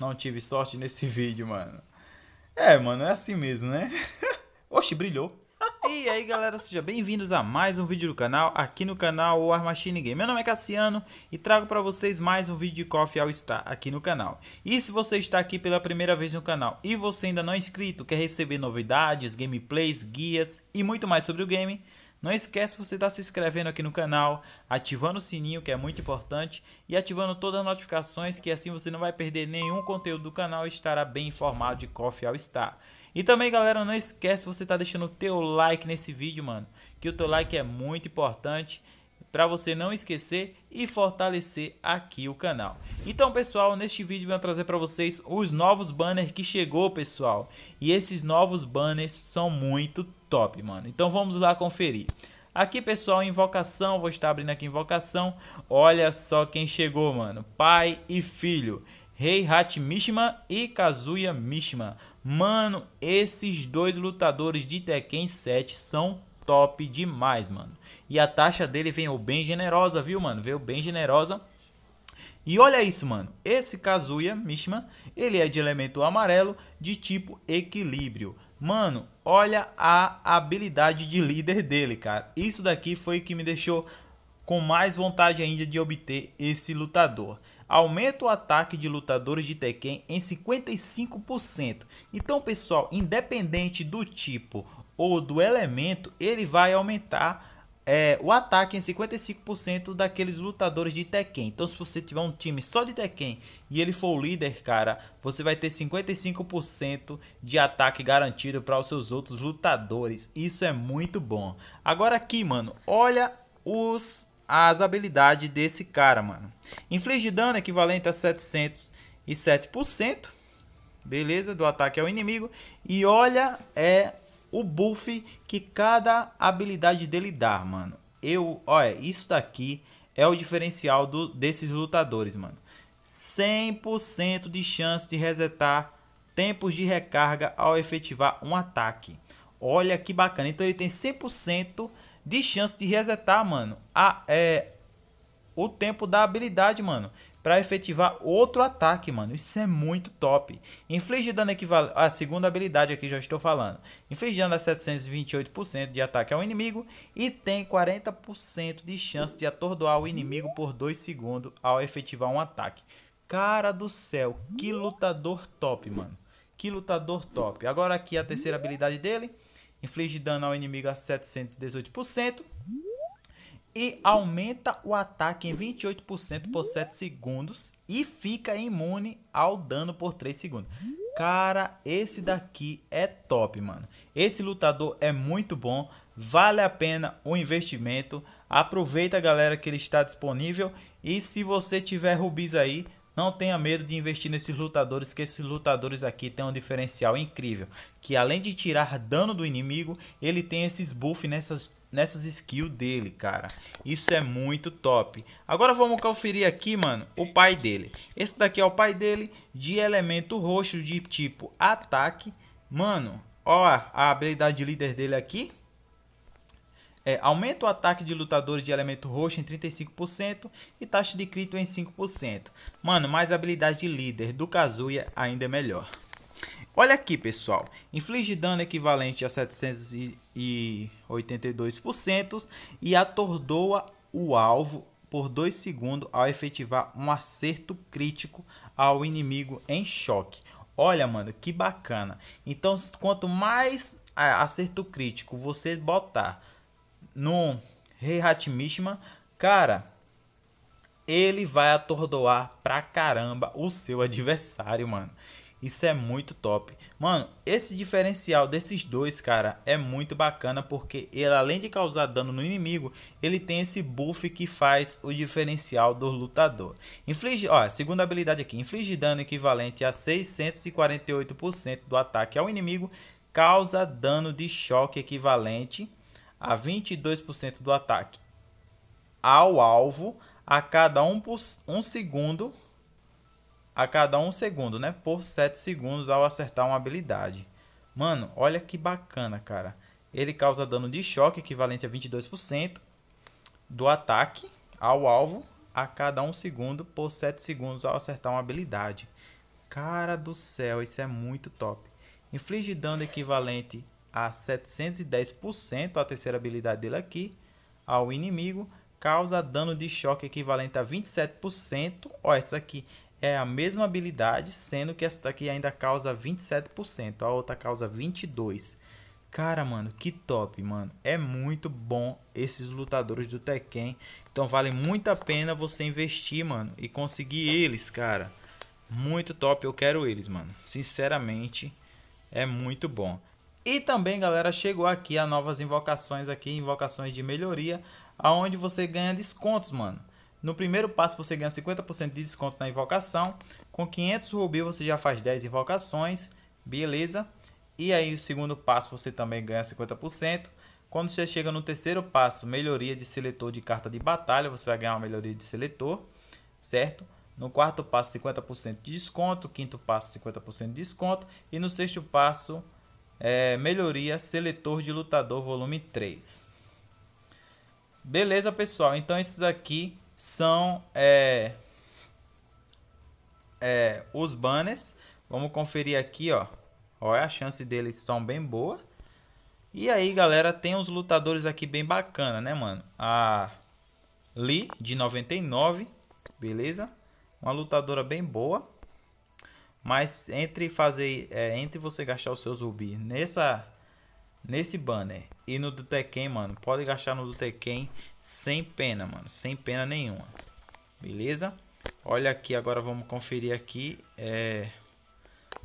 Não tive sorte nesse vídeo, mano. É, mano, é assim mesmo, né? Oxe, brilhou. E aí galera, sejam bem-vindos a mais um vídeo do canal, aqui no canal War Machine Game. Meu nome é Cassiano e trago para vocês mais um vídeo de Coffee All Star aqui no canal. E se você está aqui pela primeira vez no canal e você ainda não é inscrito, quer receber novidades, gameplays, guias e muito mais sobre o game, não esquece você estar tá se inscrevendo aqui no canal, ativando o sininho que é muito importante e ativando todas as notificações que assim você não vai perder nenhum conteúdo do canal e estará bem informado de Coffee All Star. E também, galera, não esquece você estar tá deixando o teu like nesse vídeo, mano, que o teu like é muito importante para você não esquecer e fortalecer aqui o canal. Então, pessoal, neste vídeo eu vou trazer para vocês os novos banners que chegou, pessoal. E esses novos banners são muito top, mano. Então, vamos lá conferir. Aqui, pessoal, invocação, vou estar abrindo aqui invocação. Olha só quem chegou, mano. Pai e filho. Rei Hat Mishima e Kazuya Mishima. Mano, esses dois lutadores de Tekken 7 são top demais, mano. E a taxa dele veio bem generosa, viu, mano? Veio bem generosa. E olha isso, mano. Esse Kazuya Mishima, ele é de elemento amarelo de tipo equilíbrio. Mano, olha a habilidade de líder dele, cara. Isso daqui foi que me deixou com mais vontade ainda de obter esse lutador. Aumenta o ataque de lutadores de Tekken em 55%. Então, pessoal, independente do tipo ou do elemento, ele vai aumentar é, o ataque em 55% daqueles lutadores de Tekken. Então, se você tiver um time só de Tekken e ele for o líder, cara, você vai ter 55% de ataque garantido para os seus outros lutadores. Isso é muito bom. Agora aqui, mano, olha os as habilidades desse cara, mano. Inflige dano equivalente a 707%, beleza, do ataque ao inimigo. E olha é o buff que cada habilidade dele dá, mano. Eu, olha, é, isso daqui é o diferencial do, desses lutadores, mano. 100% de chance de resetar tempos de recarga ao efetivar um ataque. Olha que bacana. Então ele tem 100% de chance de resetar, mano, a, é, o tempo da habilidade, mano para efetivar outro ataque, mano. Isso é muito top. Inflige dano equivalente. A segunda habilidade aqui já estou falando. Inflige dano a 728% de ataque ao inimigo e tem 40% de chance de atordoar o inimigo por 2 segundos ao efetivar um ataque. Cara do céu, que lutador top, mano. Que lutador top. Agora aqui a terceira habilidade dele. Inflige dano ao inimigo a 718% e aumenta o ataque em 28% por 7 segundos e fica imune ao dano por 3 segundos. Cara, esse daqui é top, mano. Esse lutador é muito bom, vale a pena o investimento. Aproveita, galera, que ele está disponível e se você tiver rubis aí, não tenha medo de investir nesses lutadores, que esses lutadores aqui têm um diferencial incrível. Que além de tirar dano do inimigo, ele tem esses buffs nessas, nessas skills dele, cara. Isso é muito top. Agora vamos conferir aqui, mano, o pai dele. Esse daqui é o pai dele, de elemento roxo de tipo ataque. Mano, ó a habilidade líder dele aqui é, aumenta o ataque de lutadores de elemento roxo em 35% e taxa de crítico em 5%. Mano, mais habilidade de líder do Kazuya ainda é melhor. Olha aqui, pessoal. Inflige dano equivalente a 782% e atordoa o alvo por 2 segundos ao efetivar um acerto crítico ao inimigo em choque. Olha, mano, que bacana. Então, quanto mais é, acerto crítico você botar no Rei cara, ele vai atordoar pra caramba o seu adversário, mano. Isso é muito top. Mano, esse diferencial desses dois, cara, é muito bacana porque ele além de causar dano no inimigo, ele tem esse buff que faz o diferencial do lutador. Inflige, ó, segunda habilidade aqui, inflige dano equivalente a 648% do ataque ao inimigo, causa dano de choque equivalente a 22% do ataque ao alvo a cada 1 um, um segundo a cada 1 um segundo, né? Por 7 segundos ao acertar uma habilidade. Mano, olha que bacana, cara. Ele causa dano de choque equivalente a 22% do ataque ao alvo a cada 1 um segundo por 7 segundos ao acertar uma habilidade. Cara do céu, isso é muito top. Inflige dano equivalente a 710% a terceira habilidade dele aqui ao inimigo, causa dano de choque equivalente a 27%. Ó, essa aqui é a mesma habilidade, sendo que essa daqui ainda causa 27%, a outra causa 22. Cara, mano, que top, mano. É muito bom esses lutadores do Tekken. Então vale muito a pena você investir, mano, e conseguir eles, cara. Muito top, eu quero eles, mano. Sinceramente, é muito bom. E também, galera, chegou aqui a novas invocações aqui, invocações de melhoria, aonde você ganha descontos, mano. No primeiro passo você ganha 50% de desconto na invocação. Com 500 rubi você já faz 10 invocações, beleza? E aí o segundo passo você também ganha 50%. Quando você chega no terceiro passo, melhoria de seletor de carta de batalha, você vai ganhar uma melhoria de seletor, certo? No quarto passo, 50% de desconto. Quinto passo, 50% de desconto. E no sexto passo, é, melhoria Seletor de Lutador Volume 3. Beleza, pessoal? Então, esses aqui são é, é, os banners. Vamos conferir aqui, ó. Olha, a chance deles são bem boa. E aí, galera, tem uns lutadores aqui bem bacana, né, mano? A Lee, de 99, beleza? Uma lutadora bem boa. Mas entre fazer, é, entre você gastar os seus rubis nessa nesse banner e no do Tekken, mano, pode gastar no do Tekken sem pena, mano, sem pena nenhuma. Beleza? Olha aqui, agora vamos conferir aqui é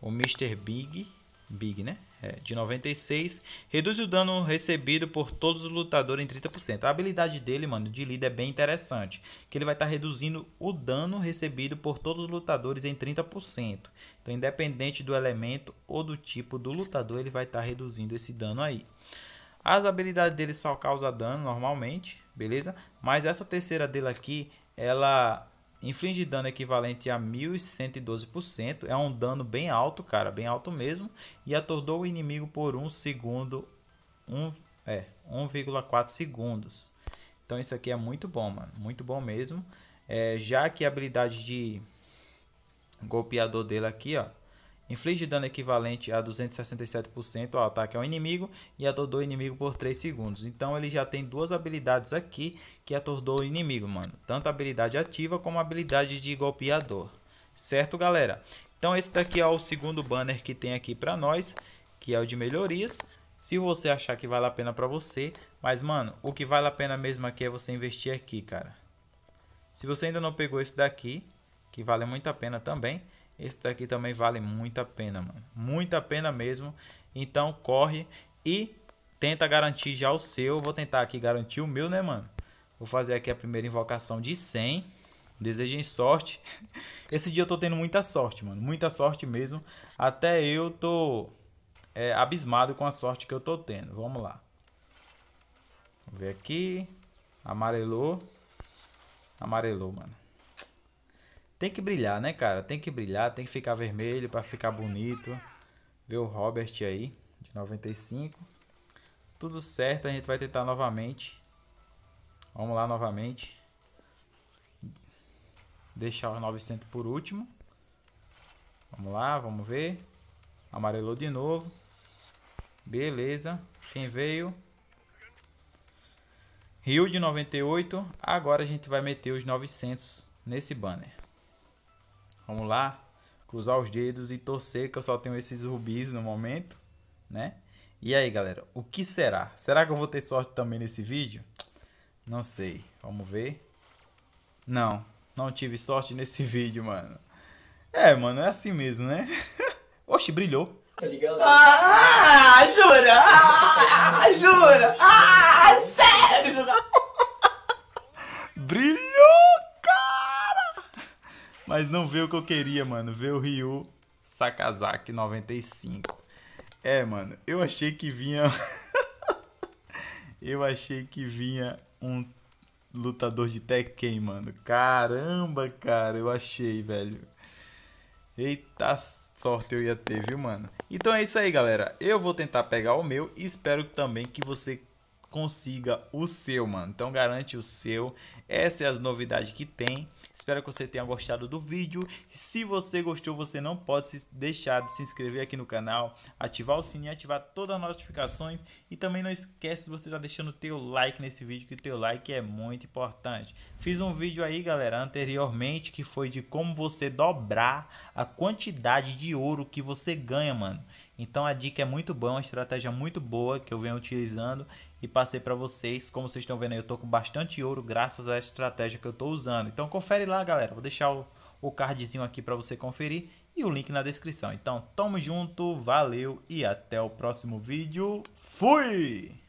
o Mr. Big, Big, né? É, de 96, reduz o dano recebido por todos os lutadores em 30%. A habilidade dele, mano, de líder é bem interessante, que ele vai estar tá reduzindo o dano recebido por todos os lutadores em 30%. Então, independente do elemento ou do tipo do lutador, ele vai estar tá reduzindo esse dano aí. As habilidades dele só causam dano normalmente, beleza? Mas essa terceira dele aqui, ela inflige dano equivalente a 1112%. É um dano bem alto, cara, bem alto mesmo. E atordou o inimigo por 1 um segundo, um, é, 1,4 segundos. Então isso aqui é muito bom, mano, muito bom mesmo. É, já que a habilidade de golpeador dele aqui, ó, Inflige dano equivalente a 267% ao ataque ao inimigo e atordoa o inimigo por 3 segundos. Então ele já tem duas habilidades aqui que atordou o inimigo, mano. Tanto a habilidade ativa como a habilidade de golpeador. Certo, galera? Então esse daqui é o segundo banner que tem aqui pra nós, que é o de melhorias. Se você achar que vale a pena pra você. Mas, mano, o que vale a pena mesmo aqui é você investir aqui, cara. Se você ainda não pegou esse daqui, que vale muito a pena também... Esse daqui também vale muito a pena, mano. Muito a pena mesmo. Então corre e tenta garantir já o seu. Vou tentar aqui garantir o meu, né, mano? Vou fazer aqui a primeira invocação de 100. Desejem sorte. Esse dia eu tô tendo muita sorte, mano. Muita sorte mesmo. Até eu tô é, abismado com a sorte que eu tô tendo. Vamos lá. Vamos ver aqui. Amarelou. Amarelou, mano. Tem que brilhar, né, cara? Tem que brilhar, tem que ficar vermelho para ficar bonito. Ver o Robert aí, de 95. Tudo certo, a gente vai tentar novamente. Vamos lá novamente. Deixar os 900 por último. Vamos lá, vamos ver. Amarelou de novo. Beleza. Quem veio? Rio de 98. Agora a gente vai meter os 900 nesse banner. Vamos lá, cruzar os dedos e torcer, que eu só tenho esses rubis no momento, né? E aí, galera, o que será? Será que eu vou ter sorte também nesse vídeo? Não sei, vamos ver. Não, não tive sorte nesse vídeo, mano. É, mano, é assim mesmo, né? Oxe, brilhou. Tá ligado? Ah, jura! Ah, jura! Ah, sério! Brilhou. Mas não veio o que eu queria, mano. Veio o Ryu Sakazaki 95. É, mano, eu achei que vinha. eu achei que vinha um lutador de Tekken, mano. Caramba, cara, eu achei, velho. Eita sorte eu ia ter, viu, mano? Então é isso aí, galera. Eu vou tentar pegar o meu e espero também que você consiga o seu, mano. Então garante o seu. Essas são é as novidades que tem. Espero que você tenha gostado do vídeo. Se você gostou, você não pode deixar de se inscrever aqui no canal, ativar o sininho, ativar todas as notificações e também não esquece de você estar tá deixando o teu like nesse vídeo, que o teu like é muito importante. Fiz um vídeo aí, galera, anteriormente que foi de como você dobrar a quantidade de ouro que você ganha, mano. Então a dica é muito boa, uma estratégia muito boa que eu venho utilizando e passei para vocês. Como vocês estão vendo aí, eu estou com bastante ouro graças à estratégia que eu estou usando. Então confere lá, galera. Vou deixar o, o cardzinho aqui para você conferir e o link na descrição. Então, tamo junto, valeu e até o próximo vídeo. Fui!